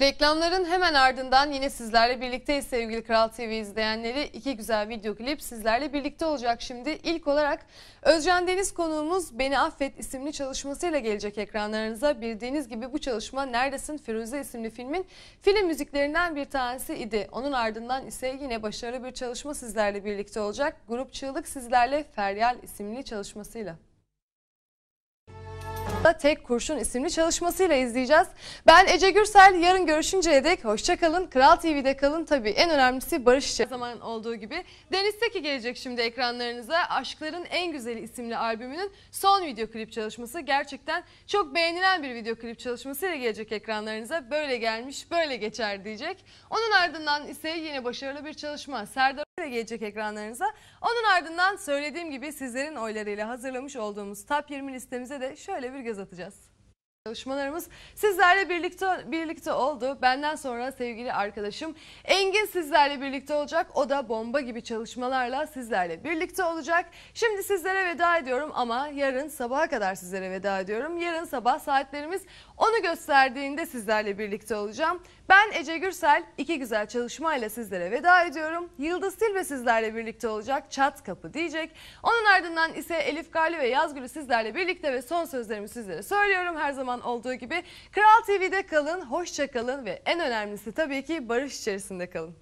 Reklamların hemen ardından yine sizlerle birlikteyiz sevgili Kral TV izleyenleri. iki güzel video klip sizlerle birlikte olacak şimdi. İlk olarak Özcan Deniz konuğumuz Beni Affet isimli çalışmasıyla gelecek ekranlarınıza. Bildiğiniz gibi bu çalışma Neredesin Firuze isimli filmin film müziklerinden bir tanesi idi. Onun ardından ise yine başarılı bir çalışma sizlerle birlikte olacak. Grup Çığlık sizlerle Feryal isimli çalışmasıyla. Hayatta Tek Kurşun isimli çalışmasıyla izleyeceğiz. Ben Ece Gürsel. Yarın görüşünceye dek hoşçakalın. Kral TV'de kalın. Tabii en önemlisi barış için. zaman olduğu gibi Deniz Seki gelecek şimdi ekranlarınıza. Aşkların En Güzeli isimli albümünün son video klip çalışması. Gerçekten çok beğenilen bir video klip çalışmasıyla gelecek ekranlarınıza. Böyle gelmiş, böyle geçer diyecek. Onun ardından ise yine başarılı bir çalışma. Serdar ile gelecek ekranlarınıza. Onun ardından söylediğim gibi sizlerin oylarıyla hazırlamış olduğumuz Top 20 listemize de şöyle bir göz atacağız. Çalışmalarımız sizlerle birlikte birlikte oldu. Benden sonra sevgili arkadaşım Engin sizlerle birlikte olacak. O da bomba gibi çalışmalarla sizlerle birlikte olacak. Şimdi sizlere veda ediyorum ama yarın sabaha kadar sizlere veda ediyorum. Yarın sabah saatlerimiz onu gösterdiğinde sizlerle birlikte olacağım. Ben Ece Gürsel, iki güzel çalışmayla sizlere veda ediyorum. Yıldız Tilbe sizlerle birlikte olacak, çat kapı diyecek. Onun ardından ise Elif Garlı ve Yazgül'ü sizlerle birlikte ve son sözlerimi sizlere söylüyorum. Her zaman olduğu gibi Kral TV'de kalın, hoşça kalın ve en önemlisi tabii ki barış içerisinde kalın.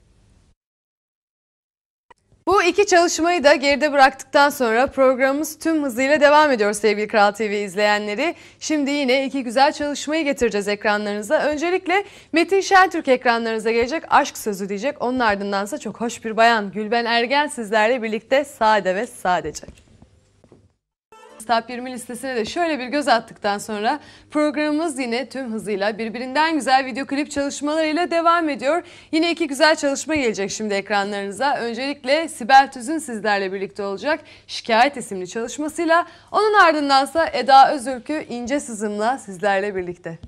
Bu iki çalışmayı da geride bıraktıktan sonra programımız tüm hızıyla devam ediyor sevgili Kral TV izleyenleri. Şimdi yine iki güzel çalışmayı getireceğiz ekranlarınıza. Öncelikle Metin Şentürk ekranlarınıza gelecek aşk sözü diyecek. Onun ardındansa çok hoş bir bayan Gülben Ergen sizlerle birlikte sade ve sadece. Top 20 listesine de şöyle bir göz attıktan sonra programımız yine tüm hızıyla birbirinden güzel video klip çalışmalarıyla devam ediyor. Yine iki güzel çalışma gelecek şimdi ekranlarınıza. Öncelikle Sibel Tüz'ün sizlerle birlikte olacak Şikayet isimli çalışmasıyla. Onun ardındansa Eda Özülkü İnce Sızım'la sizlerle birlikte.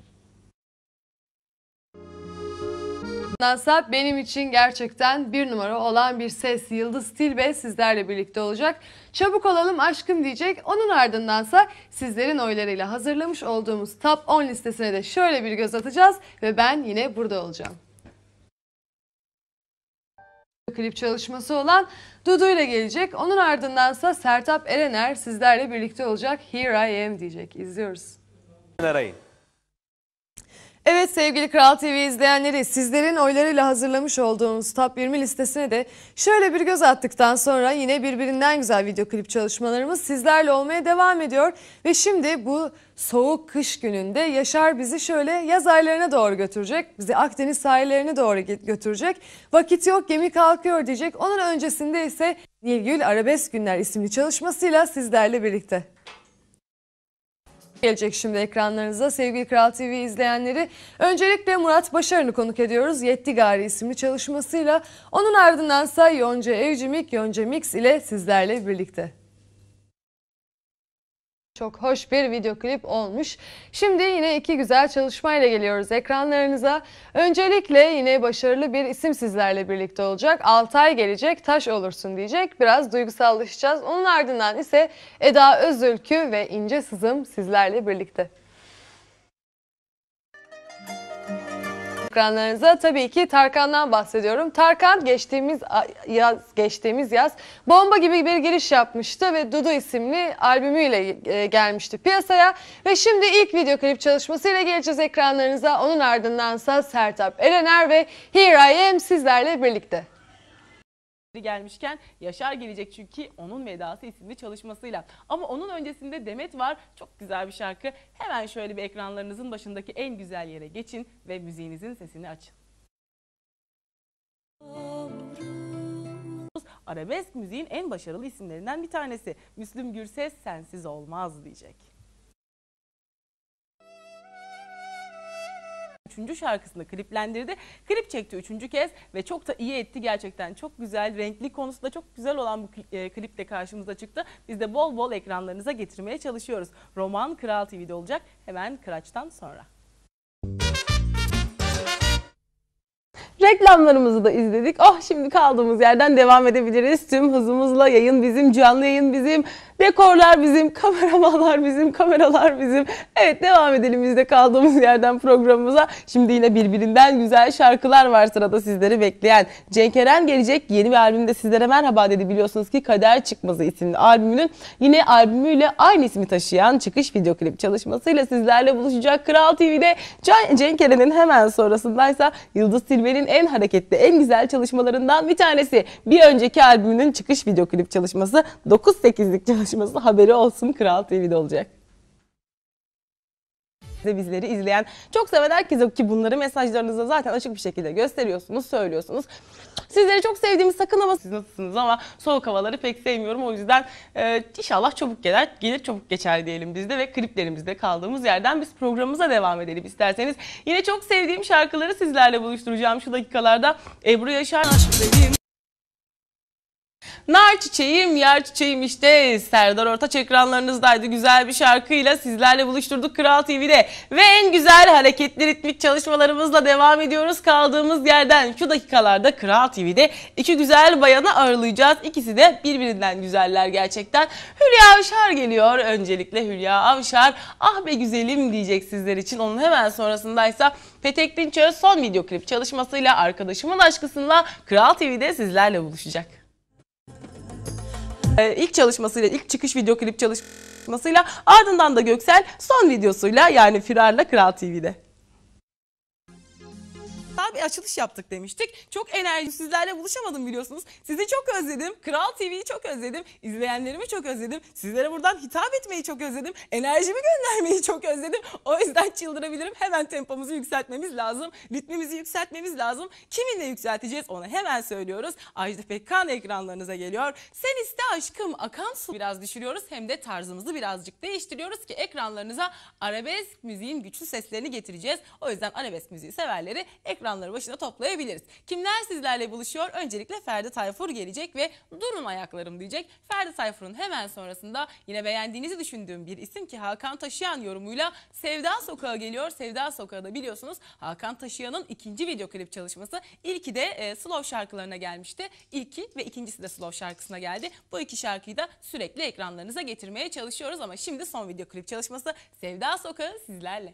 Dansa benim için gerçekten bir numara olan bir ses Yıldız Tilbe sizlerle birlikte olacak. Çabuk olalım aşkım diyecek. Onun ardındansa sizlerin oylarıyla hazırlamış olduğumuz Top 10 listesine de şöyle bir göz atacağız ve ben yine burada olacağım klip çalışması olan Dudu ile gelecek. Onun ardındansa Sertap Erener sizlerle birlikte olacak. Here I am diyecek. İzliyoruz. Arayın. Evet sevgili Kral TV izleyenleri sizlerin oylarıyla hazırlamış olduğumuz Top 20 listesine de şöyle bir göz attıktan sonra yine birbirinden güzel video klip çalışmalarımız sizlerle olmaya devam ediyor. Ve şimdi bu soğuk kış gününde Yaşar bizi şöyle yaz aylarına doğru götürecek. Bizi Akdeniz sahillerine doğru götürecek. Vakit yok gemi kalkıyor diyecek. Onun öncesinde ise Nilgül Arabesk Günler isimli çalışmasıyla sizlerle birlikte gelecek şimdi ekranlarınıza sevgili Kral TV izleyenleri. Öncelikle Murat Başarın'ı konuk ediyoruz. Yetti Gari isimli çalışmasıyla. Onun ardındansa Yonca Evcimik, Yonca Mix ile sizlerle birlikte. Çok hoş bir video klip olmuş. Şimdi yine iki güzel çalışmayla geliyoruz ekranlarınıza. Öncelikle yine başarılı bir isim sizlerle birlikte olacak. Altay gelecek, taş olursun diyecek. Biraz duygusallaşacağız. Onun ardından ise Eda Özülkü ve İnce Sızım sizlerle birlikte. ekranlarınıza tabii ki Tarkan'dan bahsediyorum. Tarkan geçtiğimiz yaz geçtiğimiz yaz bomba gibi bir giriş yapmıştı ve Dudu isimli albümüyle e, gelmişti piyasaya ve şimdi ilk video klip çalışmasıyla geleceğiz ekranlarınıza. Onun ardındansa Sertap Erener ve Here I Am sizlerle birlikte gelmişken Yaşar gelecek çünkü onun vedası isimli çalışmasıyla. Ama onun öncesinde Demet var. Çok güzel bir şarkı. Hemen şöyle bir ekranlarınızın başındaki en güzel yere geçin ve müziğinizin sesini açın. Arabesk müziğin en başarılı isimlerinden bir tanesi. Müslüm Gürses sensiz olmaz diyecek. üçüncü şarkısını kliplendirdi. Klip çekti üçüncü kez ve çok da iyi etti gerçekten. Çok güzel, renkli konusunda çok güzel olan bu e, klip de karşımıza çıktı. Biz de bol bol ekranlarınıza getirmeye çalışıyoruz. Roman Kral TV'de olacak hemen Kıraç'tan sonra. Reklamlarımızı da izledik. Oh şimdi kaldığımız yerden devam edebiliriz. Tüm hızımızla yayın bizim, canlı yayın bizim. Dekorlar bizim, kameramanlar bizim, kameralar bizim. Evet devam edelim biz de kaldığımız yerden programımıza. Şimdi yine birbirinden güzel şarkılar var sırada sizleri bekleyen. Cenk Eren gelecek yeni bir albümde sizlere merhaba dedi. Biliyorsunuz ki Kader Çıkmazı isimli albümünün yine albümüyle aynı ismi taşıyan çıkış video klip çalışmasıyla sizlerle buluşacak Kral TV'de. Cenk Eren'in hemen sonrasındaysa Yıldız Tilbe'nin en hareketli, en güzel çalışmalarından bir tanesi. Bir önceki albümünün çıkış video klip çalışması 9-8'lik çalışması tartışması haberi olsun Kral TV'de olacak de bizleri izleyen çok seven herkese ki bunları mesajlarınızda zaten açık bir şekilde gösteriyorsunuz, söylüyorsunuz. Sizleri çok sevdiğimi sakın ama siz nasılsınız ama soğuk havaları pek sevmiyorum. O yüzden e, inşallah çabuk gelir, gelir çabuk geçer diyelim biz de ve kliplerimizde kaldığımız yerden biz programımıza devam edelim isterseniz. Yine çok sevdiğim şarkıları sizlerle buluşturacağım şu dakikalarda. Ebru Yaşar... Benim. Nar çiçeğim, yer çiçeğim işte Serdar Ortaç ekranlarınızdaydı. Güzel bir şarkıyla sizlerle buluşturduk Kral TV'de. Ve en güzel hareketli ritmik çalışmalarımızla devam ediyoruz kaldığımız yerden. Şu dakikalarda Kral TV'de iki güzel bayanı ağırlayacağız. İkisi de birbirinden güzeller gerçekten. Hülya Avşar geliyor. Öncelikle Hülya Avşar ah be güzelim diyecek sizler için. Onun hemen sonrasındaysa Petek Dinçöz son video klip çalışmasıyla arkadaşımın aşkısıyla Kral TV'de sizlerle buluşacak. Ee, ilk çalışmasıyla, ilk çıkış video klip çalışmasıyla ardından da Göksel son videosuyla yani Firar'la Kral TV'de bir açılış yaptık demiştik. Çok enerji sizlerle buluşamadım biliyorsunuz. Sizi çok özledim. Kral TV'yi çok özledim. İzleyenlerimi çok özledim. Sizlere buradan hitap etmeyi çok özledim. Enerjimi göndermeyi çok özledim. O yüzden çıldırabilirim. Hemen tempomuzu yükseltmemiz lazım. Ritmimizi yükseltmemiz lazım. Kiminle yükselteceğiz onu hemen söylüyoruz. Ajda Pekkan ekranlarınıza geliyor. Sen iste aşkım akan su biraz düşürüyoruz. Hem de tarzımızı birazcık değiştiriyoruz ki ekranlarınıza arabesk müziğin güçlü seslerini getireceğiz. O yüzden arabesk müziği severleri ekranlarınıza ekranları başına toplayabiliriz. Kimler sizlerle buluşuyor? Öncelikle Ferdi Tayfur gelecek ve durun ayaklarım diyecek. Ferdi Tayfur'un hemen sonrasında yine beğendiğinizi düşündüğüm bir isim ki Hakan Taşıyan yorumuyla Sevda Sokağı geliyor. Sevda Sokağı da biliyorsunuz Hakan Taşıyan'ın ikinci video klip çalışması. İlki de e, slow şarkılarına gelmişti. İlki ve ikincisi de slow şarkısına geldi. Bu iki şarkıyı da sürekli ekranlarınıza getirmeye çalışıyoruz ama şimdi son video klip çalışması Sevda Sokağı sizlerle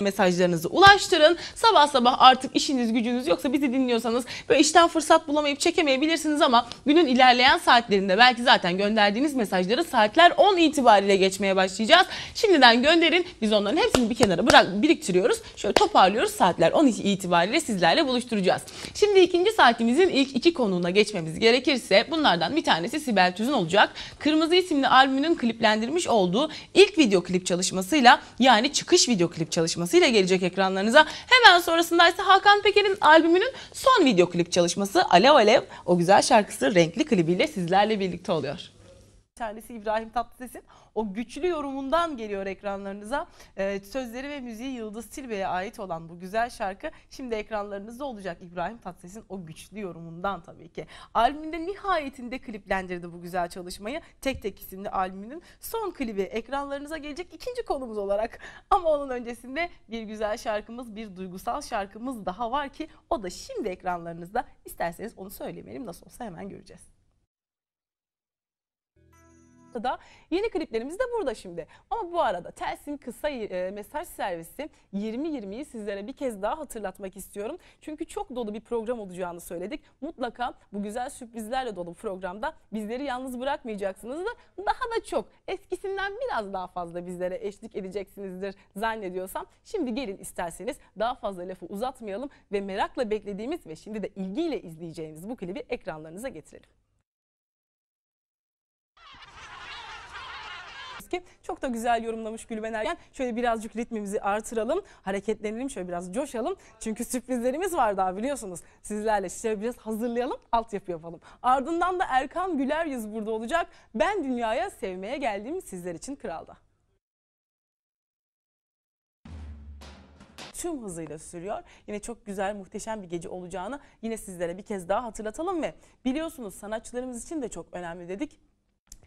mesajlarınızı ulaştırın. Sabah sabah artık işiniz gücünüz yoksa bizi dinliyorsanız böyle işten fırsat bulamayıp çekemeyebilirsiniz ama günün ilerleyen saatlerinde belki zaten gönderdiğiniz mesajları saatler 10 itibariyle geçmeye başlayacağız. Şimdiden gönderin. Biz onların hepsini bir kenara bırak biriktiriyoruz. Şöyle toparlıyoruz. Saatler 10 itibariyle sizlerle buluşturacağız. Şimdi ikinci saatimizin ilk iki konuğuna geçmemiz gerekirse bunlardan bir tanesi Sibel Tüzün olacak. Kırmızı isimli albümünün kliplendirmiş olduğu ilk video klip çalışmasıyla yani çıkış video klip çalışmasıyla gelecek ekranlarınıza. Hemen sonrasında ise Hakan Peker'in albümünün son video klip çalışması Alev Alev o güzel şarkısı renkli klibiyle sizlerle birlikte oluyor. Bir tanesi İbrahim Tatlıses'in o güçlü yorumundan geliyor ekranlarınıza. E, sözleri ve müziği Yıldız Tilbe'ye ait olan bu güzel şarkı şimdi ekranlarınızda olacak İbrahim Tatlıses'in o güçlü yorumundan tabii ki. Albümünde nihayetinde kliplendirdi bu güzel çalışmayı. Tek Tek isimli albümünün son klibi ekranlarınıza gelecek ikinci konumuz olarak. Ama onun öncesinde bir güzel şarkımız, bir duygusal şarkımız daha var ki o da şimdi ekranlarınızda. İsterseniz onu söylemeyelim nasıl olsa hemen göreceğiz. Tatlı'da. Yeni kliplerimiz de burada şimdi. Ama bu arada Telsim Kısa e, Mesaj Servisi 20 sizlere bir kez daha hatırlatmak istiyorum. Çünkü çok dolu bir program olacağını söyledik. Mutlaka bu güzel sürprizlerle dolu programda bizleri yalnız bırakmayacaksınızdır. daha da çok eskisinden biraz daha fazla bizlere eşlik edeceksinizdir zannediyorsam. Şimdi gelin isterseniz daha fazla lafı uzatmayalım ve merakla beklediğimiz ve şimdi de ilgiyle izleyeceğimiz bu klibi ekranlarınıza getirelim. ki. Çok da güzel yorumlamış Gülben Ergen. Şöyle birazcık ritmimizi artıralım, hareketlenelim, şöyle biraz coşalım. Çünkü sürprizlerimiz var daha biliyorsunuz. Sizlerle şöyle biraz hazırlayalım, altyapı yapalım. Ardından da Erkan Güler yüz burada olacak. Ben dünyaya sevmeye geldim sizler için kralda. tüm hızıyla sürüyor. Yine çok güzel, muhteşem bir gece olacağını yine sizlere bir kez daha hatırlatalım ve biliyorsunuz sanatçılarımız için de çok önemli dedik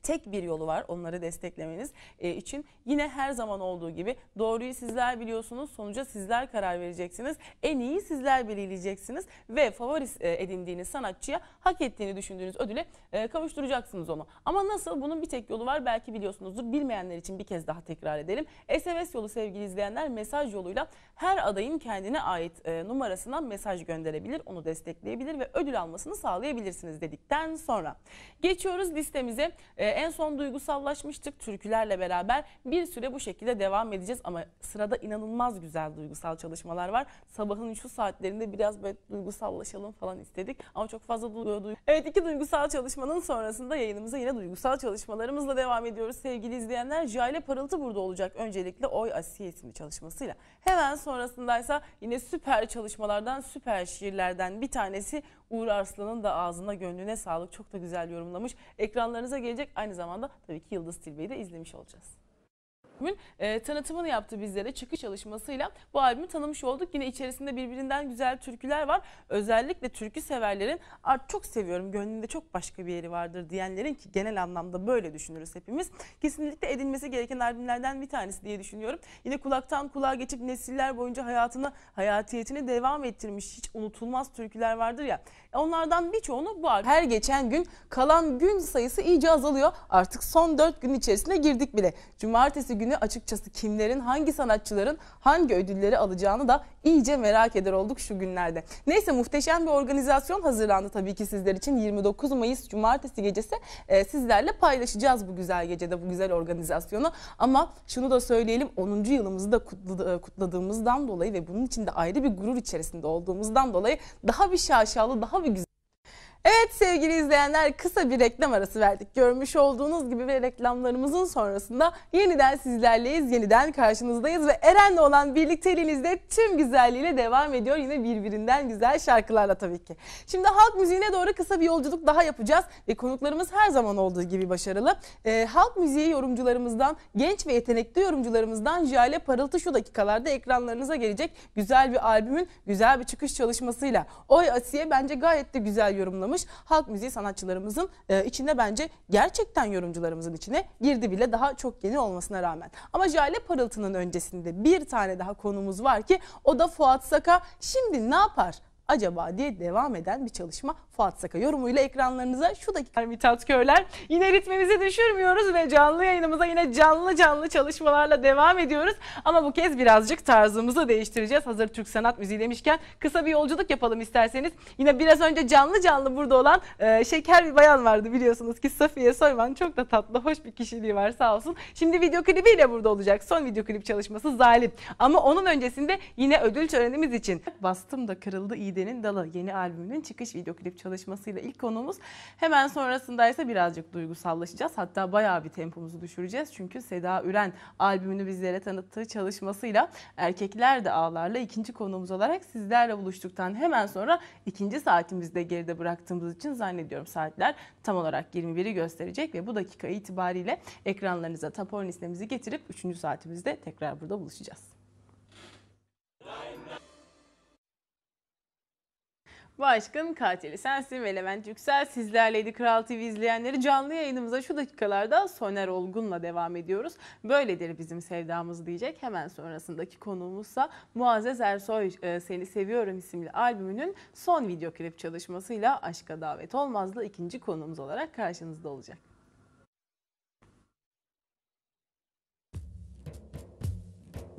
tek bir yolu var onları desteklemeniz e, için. Yine her zaman olduğu gibi doğruyu sizler biliyorsunuz. Sonuca sizler karar vereceksiniz. En iyi sizler belirleyeceksiniz ve favori e, edindiğiniz sanatçıya hak ettiğini düşündüğünüz ödüle e, kavuşturacaksınız onu. Ama nasıl? Bunun bir tek yolu var. Belki biliyorsunuzdur. Bilmeyenler için bir kez daha tekrar edelim. SMS yolu sevgili izleyenler mesaj yoluyla her adayın kendine ait numarasına mesaj gönderebilir. Onu destekleyebilir ve ödül almasını sağlayabilirsiniz dedikten sonra. Geçiyoruz listemize en son duygusallaşmıştık türkülerle beraber. Bir süre bu şekilde devam edeceğiz ama sırada inanılmaz güzel duygusal çalışmalar var. Sabahın şu saatlerinde biraz böyle duygusallaşalım falan istedik ama çok fazla duygu. Evet iki duygusal çalışmanın sonrasında yayınımıza yine duygusal çalışmalarımızla devam ediyoruz sevgili izleyenler. Jale Parıltı burada olacak öncelikle Oy Asiye çalışmasıyla. Hemen sonrasındaysa yine süper çalışmalardan süper şiirlerden bir tanesi Uğur Arslan'ın da ağzına gönlüne sağlık. Çok da güzel yorumlamış. Ekranlarınıza gelecek. Aynı zamanda tabii ki Yıldız Tilbe'yi de izlemiş olacağız albümün e, tanıtımını yaptı bizlere çıkış çalışmasıyla. Bu albümü tanımış olduk. Yine içerisinde birbirinden güzel türküler var. Özellikle türkü severlerin art çok seviyorum gönlünde çok başka bir yeri vardır diyenlerin ki genel anlamda böyle düşünürüz hepimiz. Kesinlikle edinmesi gereken albümlerden bir tanesi diye düşünüyorum. Yine kulaktan kulağa geçip nesiller boyunca hayatını hayatiyetini devam ettirmiş hiç unutulmaz türküler vardır ya. Onlardan birçoğunu bu albüm. Her geçen gün kalan gün sayısı iyice azalıyor. Artık son 4 gün içerisinde girdik bile. Cumartesi günü günü açıkçası kimlerin, hangi sanatçıların hangi ödülleri alacağını da iyice merak eder olduk şu günlerde. Neyse muhteşem bir organizasyon hazırlandı tabii ki sizler için. 29 Mayıs Cumartesi gecesi e, sizlerle paylaşacağız bu güzel gecede bu güzel organizasyonu. Ama şunu da söyleyelim 10. yılımızı da e, kutladığımızdan dolayı ve bunun için de ayrı bir gurur içerisinde olduğumuzdan dolayı daha bir şaşalı, daha bir güzel Evet sevgili izleyenler kısa bir reklam arası verdik. Görmüş olduğunuz gibi ve reklamlarımızın sonrasında yeniden sizlerleyiz, yeniden karşınızdayız ve Eren'le olan birlikteliğinizde tüm güzelliğiyle devam ediyor. Yine birbirinden güzel şarkılarla tabii ki. Şimdi halk müziğine doğru kısa bir yolculuk daha yapacağız ve konuklarımız her zaman olduğu gibi başarılı. E, halk müziği yorumcularımızdan, genç ve yetenekli yorumcularımızdan Jale Parıltı şu dakikalarda ekranlarınıza gelecek güzel bir albümün güzel bir çıkış çalışmasıyla. Oy Asiye bence gayet de güzel yorumlamış yapılmış halk müziği sanatçılarımızın e, içinde bence gerçekten yorumcularımızın içine girdi bile daha çok yeni olmasına rağmen. Ama Jale Parıltı'nın öncesinde bir tane daha konumuz var ki o da Fuat Saka şimdi ne yapar acaba diye devam eden bir çalışma Fuat Saka yorumuyla ekranlarınıza şu dakika Mithat köyler. Yine ritmimizi düşürmüyoruz ve canlı yayınımıza yine canlı canlı çalışmalarla devam ediyoruz. Ama bu kez birazcık tarzımızı değiştireceğiz. Hazır Türk sanat müziği demişken kısa bir yolculuk yapalım isterseniz. Yine biraz önce canlı canlı burada olan e, şeker bir bayan vardı biliyorsunuz ki Safiye Soyman çok da tatlı hoş bir kişiliği var sağ olsun. Şimdi video klibiyle burada olacak. Son video klip çalışması Zalim. Ama onun öncesinde yine ödül törenimiz için Bastım da Kırıldı İğdenin Dalı yeni albümünün çıkış video klip çalışması çalışmasıyla ilk konumuz. Hemen sonrasında ise birazcık duygusallaşacağız. Hatta bayağı bir tempomuzu düşüreceğiz. Çünkü Seda Üren albümünü bizlere tanıttığı çalışmasıyla Erkekler de Ağlar'la ikinci konumuz olarak sizlerle buluştuktan hemen sonra ikinci saatimizde geride bıraktığımız için zannediyorum saatler tam olarak 21'i gösterecek ve bu dakika itibariyle ekranlarınıza Taporn listemizi getirip 3. saatimizde tekrar burada buluşacağız. Bu aşkın katili sensin ve Levent Yüksel sizlerleydi Kral TV izleyenleri. Canlı yayınımıza şu dakikalarda Soner Olgun'la devam ediyoruz. Böyledir bizim sevdamız diyecek. Hemen sonrasındaki konuğumuzsa Muazzez Ersoy e, Seni Seviyorum isimli albümünün son video klip çalışmasıyla Aşka Davet Olmaz'la ikinci konuğumuz olarak karşınızda olacak.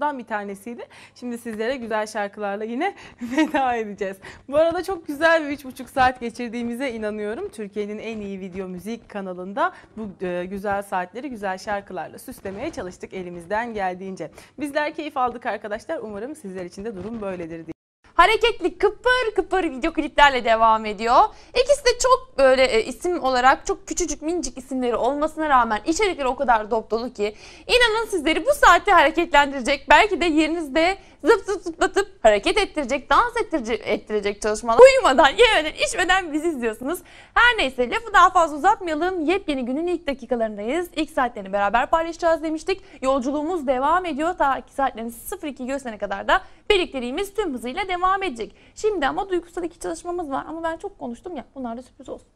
dan bir tanesiydi. Şimdi sizlere güzel şarkılarla yine veda edeceğiz. Bu arada çok güzel bir 3,5 saat geçirdiğimize inanıyorum. Türkiye'nin en iyi video müzik kanalında bu e, güzel saatleri güzel şarkılarla süslemeye çalıştık elimizden geldiğince. Bizler keyif aldık arkadaşlar. Umarım sizler için de durum böyledir diye hareketli kıpır kıpır video kliplerle devam ediyor. İkisi de çok böyle e, isim olarak çok küçücük minicik isimleri olmasına rağmen içerikleri o kadar dop dolu ki inanın sizleri bu saatte hareketlendirecek belki de yerinizde zıp zıp zıplatıp hareket ettirecek, dans ettirecek, ettirecek çalışmalar. Uyumadan, yemeden, içmeden bizi izliyorsunuz. Her neyse lafı daha fazla uzatmayalım. Yepyeni günün ilk dakikalarındayız. İlk saatlerini beraber paylaşacağız demiştik. Yolculuğumuz devam ediyor. Ta ki saatlerimiz 02 gösterene kadar da birlikteliğimiz tüm hızıyla devam edecek. Şimdi ama duygusal iki çalışmamız var ama ben çok konuştum ya bunlar da sürpriz olsun.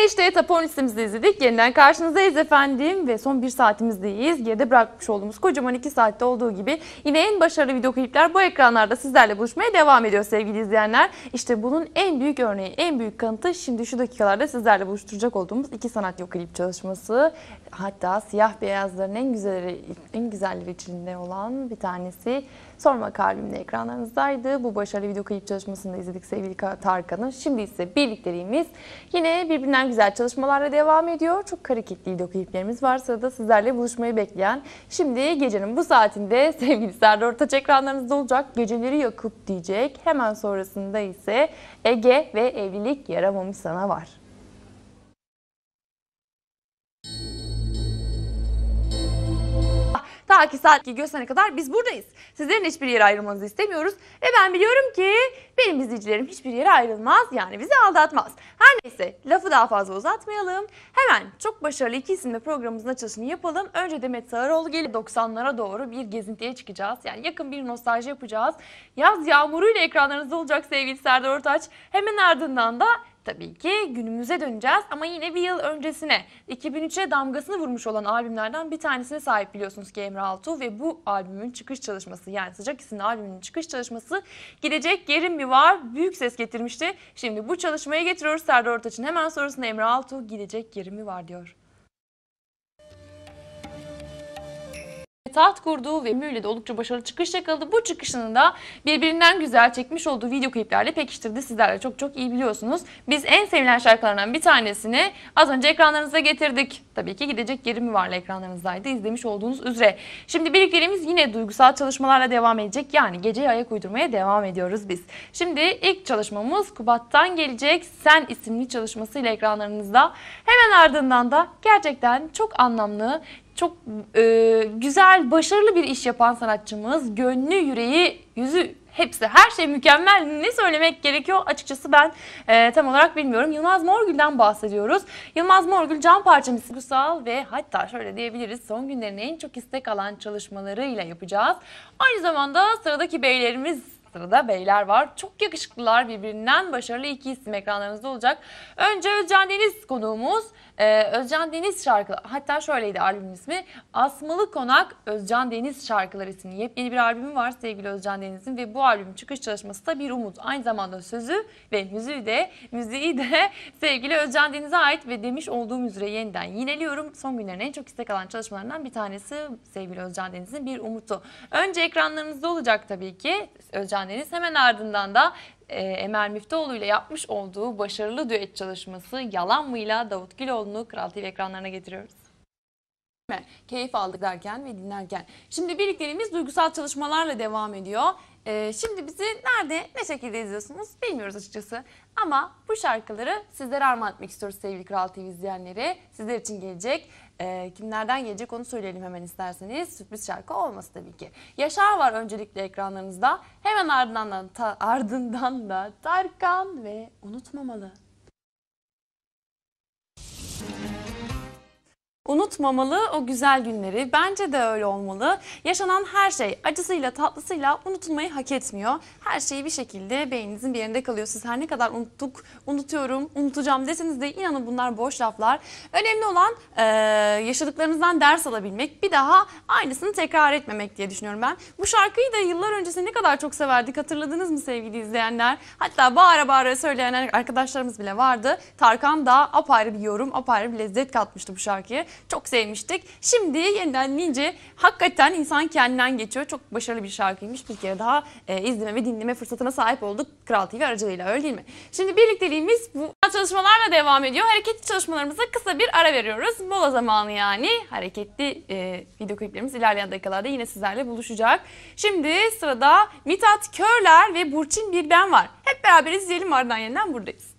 Ve işte etap 10 listemizi izledik. Yeniden karşınızdayız efendim ve son bir saatimizdeyiz. Geride bırakmış olduğumuz kocaman 2 saatte olduğu gibi yine en başarılı video klipler bu ekranlarda sizlerle buluşmaya devam ediyor sevgili izleyenler. İşte bunun en büyük örneği, en büyük kanıtı şimdi şu dakikalarda sizlerle buluşturacak olduğumuz iki sanatçı klip çalışması. Hatta siyah beyazların en güzelleri, en güzelleri içinde olan bir tanesi. Sorma kalbimle ekranlarınızdaydı. Bu başarılı video klip çalışmasında izledik sevgili Tarkan'ın. Şimdi ise birlikteliğimiz yine birbirinden güzel çalışmalarla devam ediyor. Çok hareketli video kliplerimiz varsa da sizlerle buluşmayı bekleyen. Şimdi gecenin bu saatinde sevgili Serdar Ortaç ekranlarınızda olacak. Geceleri yakıp diyecek. Hemen sonrasında ise Ege ve Evlilik Yaramamış Sana var. Ta saatki saat gösterene kadar biz buradayız. Sizlerin hiçbir yere ayrılmanızı istemiyoruz. Ve ben biliyorum ki benim izleyicilerim hiçbir yere ayrılmaz. Yani bizi aldatmaz. Her neyse lafı daha fazla uzatmayalım. Hemen çok başarılı iki isimle programımızın açılışını yapalım. Önce Demet Sağaroğlu gelip 90'lara doğru bir gezintiye çıkacağız. Yani yakın bir nostalji yapacağız. Yaz yağmuruyla ekranlarınızda olacak sevgili Serdar Ortaç. Hemen ardından da tabii ki günümüze döneceğiz ama yine bir yıl öncesine 2003'e damgasını vurmuş olan albümlerden bir tanesine sahip biliyorsunuz ki Emre Altuğ ve bu albümün çıkış çalışması yani Sıcak isimli albümünün çıkış çalışması gidecek yerim mi var büyük ses getirmişti. Şimdi bu çalışmayı getiriyoruz Serdar Ortaç'ın hemen sonrasında Emre Altuğ gidecek yerim mi var diyor. taht kurduğu ve Müller de oldukça başarılı çıkış yakaladı. Bu çıkışını da birbirinden güzel çekmiş olduğu video kliplerle pekiştirdi. Sizler de çok çok iyi biliyorsunuz. Biz en sevilen şarkılarından bir tanesini az önce ekranlarınıza getirdik. Tabii ki gidecek yerimi varla ekranlarınızdaydı izlemiş olduğunuz üzere. Şimdi birliklerimiz yine duygusal çalışmalarla devam edecek. Yani geceye ayak uydurmaya devam ediyoruz biz. Şimdi ilk çalışmamız Kubat'tan gelecek Sen isimli çalışmasıyla ekranlarınızda. Hemen ardından da gerçekten çok anlamlı çok e, güzel, başarılı bir iş yapan sanatçımız. Gönlü, yüreği, yüzü hepsi her şey mükemmel ne söylemek gerekiyor açıkçası ben e, tam olarak bilmiyorum. Yılmaz Morgül'den bahsediyoruz. Yılmaz Morgül can parçamız duygusal ve hatta şöyle diyebiliriz son günlerin en çok istek alan çalışmalarıyla yapacağız. Aynı zamanda sıradaki beylerimiz sırada beyler var. Çok yakışıklılar birbirinden başarılı iki isim ekranlarınızda olacak. Önce Özcan Deniz konuğumuz. Ee, Özcan Deniz şarkı hatta şöyleydi albümün ismi Asmalı Konak Özcan Deniz şarkıları isimli yepyeni bir albümü var sevgili Özcan Deniz'in ve bu albümün çıkış çalışması da bir umut. Aynı zamanda sözü ve müziği de müziği de sevgili Özcan Deniz'e ait ve demiş olduğum üzere yeniden yineliyorum. Son günlerin en çok istek alan çalışmalarından bir tanesi sevgili Özcan Deniz'in bir umutu. Önce ekranlarınızda olacak tabii ki Özcan Deniz hemen ardından da e, Emel Müftüoğlu ile yapmış olduğu başarılı düet çalışması Yalan Mı'yla Davut Güloğlu'nu Kral TV ekranlarına getiriyoruz keyif aldık derken ve dinlerken. Şimdi birliklerimiz duygusal çalışmalarla devam ediyor. Ee, şimdi bizi nerede, ne şekilde izliyorsunuz bilmiyoruz açıkçası. Ama bu şarkıları sizlere armağan etmek istiyoruz sevgili Kral TV izleyenleri. Sizler için gelecek. Ee, kimlerden gelecek onu söyleyelim hemen isterseniz. Sürpriz şarkı olması tabii ki. Yaşar var öncelikle ekranlarınızda. Hemen ardından da, ta, ardından da Tarkan ve Unutmamalı. Unutmamalı o güzel günleri. Bence de öyle olmalı. Yaşanan her şey acısıyla tatlısıyla unutulmayı hak etmiyor. Her şeyi bir şekilde beyninizin bir yerinde kalıyor. Siz her ne kadar unuttuk, unutuyorum, unutacağım deseniz de inanın bunlar boş laflar. Önemli olan e, yaşadıklarınızdan ders alabilmek. Bir daha aynısını tekrar etmemek diye düşünüyorum ben. Bu şarkıyı da yıllar öncesinde ne kadar çok severdik hatırladınız mı sevgili izleyenler? Hatta bağıra bağıra söyleyen arkadaşlarımız bile vardı. Tarkan da apayrı bir yorum, apayrı bir lezzet katmıştı bu şarkıya. Çok sevmiştik. Şimdi yeniden deyince hakikaten insan kendinden geçiyor. Çok başarılı bir şarkıymış. Bir kere daha e, izleme ve dinleme fırsatına sahip olduk Kral TV aracılığıyla öyle değil mi? Şimdi birlikteliğimiz bu çalışmalarla devam ediyor. Hareketli çalışmalarımıza kısa bir ara veriyoruz. Mola zamanı yani. Hareketli e, video kliplerimiz ilerleyen dakikalarda yine sizlerle buluşacak. Şimdi sırada Mitat Körler ve Burçin Birben var. Hep beraber izleyelim ardından yeniden buradayız.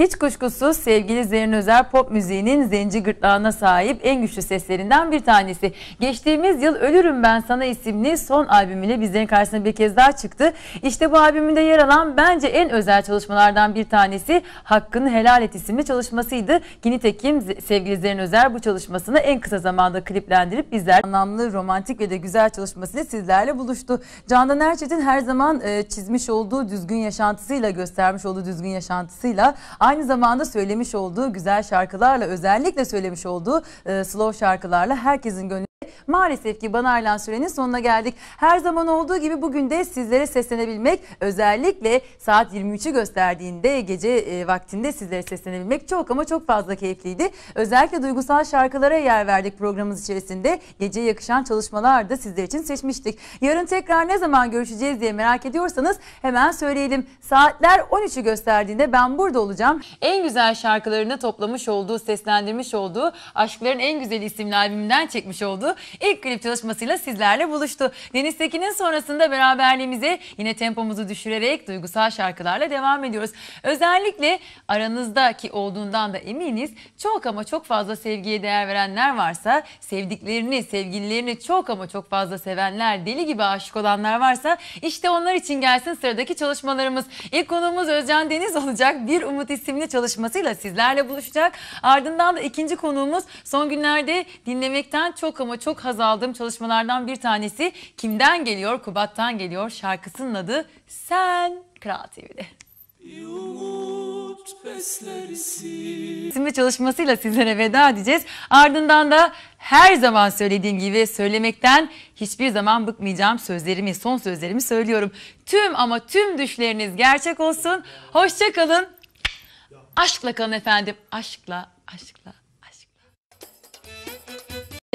Hiç kuşkusuz sevgili Zerrin Özer pop müziğinin zenci gırtlağına sahip en güçlü seslerinden bir tanesi. Geçtiğimiz yıl Ölürüm Ben Sana isimli son albümüyle bizlerin karşısına bir kez daha çıktı. İşte bu albümünde yer alan bence en özel çalışmalardan bir tanesi Hakkını Helal Et isimli çalışmasıydı. Ginitekim sevgili Zerrin Özer bu çalışmasını en kısa zamanda kliplendirip bizler anlamlı, romantik ve de güzel çalışmasını sizlerle buluştu. Candan Erçetin her zaman e, çizmiş olduğu düzgün yaşantısıyla göstermiş olduğu düzgün yaşantısıyla Aynı zamanda söylemiş olduğu güzel şarkılarla özellikle söylemiş olduğu e, slow şarkılarla herkesin gönlü Maalesef ki bana ayrılan sürenin sonuna geldik. Her zaman olduğu gibi bugün de sizlere seslenebilmek özellikle saat 23'ü gösterdiğinde gece e, vaktinde sizlere seslenebilmek çok ama çok fazla keyifliydi. Özellikle duygusal şarkılara yer verdik programımız içerisinde. gece yakışan çalışmalar da sizler için seçmiştik. Yarın tekrar ne zaman görüşeceğiz diye merak ediyorsanız hemen söyleyelim. Saatler 13'ü gösterdiğinde ben burada olacağım. En güzel şarkılarını toplamış olduğu, seslendirmiş olduğu, aşkların en güzel isimli albümünden çekmiş olduğu olduğu ilk klip çalışmasıyla sizlerle buluştu. Deniz Tekin'in sonrasında beraberliğimizi yine tempomuzu düşürerek duygusal şarkılarla devam ediyoruz. Özellikle aranızdaki olduğundan da eminiz çok ama çok fazla sevgiye değer verenler varsa, sevdiklerini, sevgililerini çok ama çok fazla sevenler, deli gibi aşık olanlar varsa işte onlar için gelsin sıradaki çalışmalarımız. İlk konuğumuz Özcan Deniz olacak. Bir Umut isimli çalışmasıyla sizlerle buluşacak. Ardından da ikinci konuğumuz son günlerde dinlemekten çok ama çok haz aldığım çalışmalardan bir tanesi kimden geliyor? Kubat'tan geliyor. Şarkısının adı Sen Kral TV'de. İsimli çalışmasıyla sizlere veda edeceğiz. Ardından da her zaman söylediğim gibi söylemekten hiçbir zaman bıkmayacağım sözlerimi, son sözlerimi söylüyorum. Tüm ama tüm düşleriniz gerçek olsun. Hoşçakalın. Aşkla kalın efendim. Aşkla, aşkla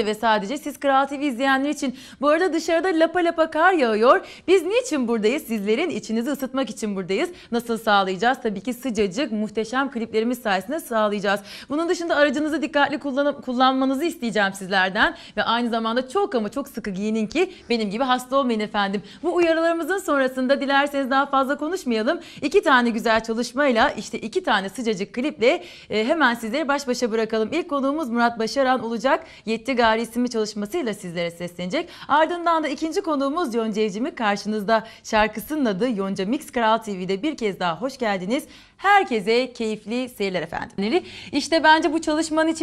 ve sadece siz Kral TV izleyenler için. Bu arada dışarıda lapa lapa kar yağıyor. Biz niçin buradayız? Sizlerin içinizi ısıtmak için buradayız. Nasıl sağlayacağız? Tabii ki sıcacık muhteşem kliplerimiz sayesinde sağlayacağız. Bunun dışında aracınızı dikkatli kullan kullanmanızı isteyeceğim sizlerden. Ve aynı zamanda çok ama çok sıkı giyinin ki benim gibi hasta olmayın efendim. Bu uyarılarımızın sonrasında dilerseniz daha fazla konuşmayalım. İki tane güzel çalışmayla işte iki tane sıcacık kliple e, hemen sizleri baş başa bırakalım. İlk konuğumuz Murat Başaran olacak. Yetti idari isimli çalışmasıyla sizlere seslenecek. Ardından da ikinci konuğumuz Yonca Evcimik karşınızda. Şarkısının adı Yonca Mix Kral TV'de bir kez daha hoş geldiniz. Herkese keyifli seyirler efendim. İşte bence bu çalışmanın için